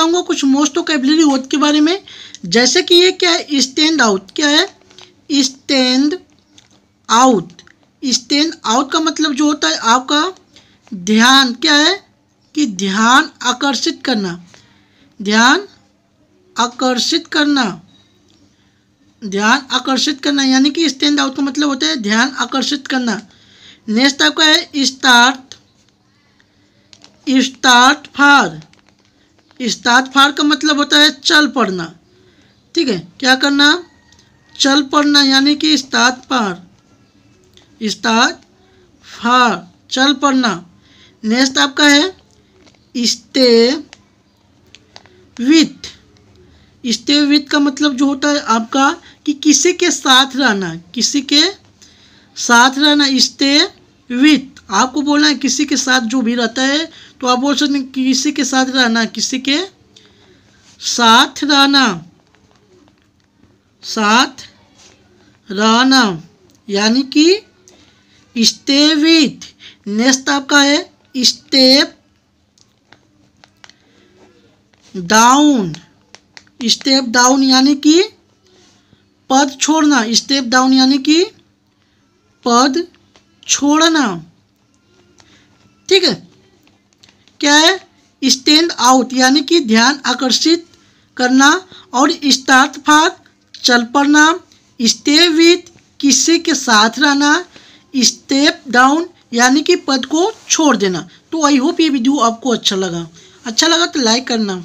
बताऊंगा कुछ most vocabulary word के बारे में जैसे कि ये क्या है स्टैंड आउट क्या है स्टैंड आउट स्टैंड आउट का मतलब जो होता है आपका ध्यान क्या है कि ध्यान आकर्षित करना ध्यान आकर्षित करना ध्यान आकर्षित करना यानी कि स्टैंड आउट का मतलब होता है ध्यान आकर्षित करना नेक्स्ट आपका है स्टार्ट स्टार्ट फार इस्ताद फार का मतलब होता है चल पड़ना ठीक है क्या करना चल पड़ना यानी कि इस्तात पार इस्ताद फार चल पड़ना नेक्स्ट आपका है इस्ते विथ इस्ते विथ का मतलब जो होता है आपका कि किसी के साथ रहना किसी के साथ रहना इस्ते विथ आपको बोलना है किसी के साथ जो भी रहता है तो आप बोल सकते हैं किसी के साथ रहना किसी के साथ रहना साथ रहना यानी कि स्टे विथ नेक्स्ट आपका है स्टेप डाउन स्टेप डाउन यानी कि पद छोड़ना स्टेप डाउन यानी कि पद छोड़ना ठीक है क्या है स्टैंड आउट यानी कि ध्यान आकर्षित करना और स्टार्थफात चल पड़ना स्टे विथ किसी के साथ रहना स्टेप डाउन यानी कि पद को छोड़ देना तो आई होप ये वीडियो आपको अच्छा लगा अच्छा लगा तो लाइक करना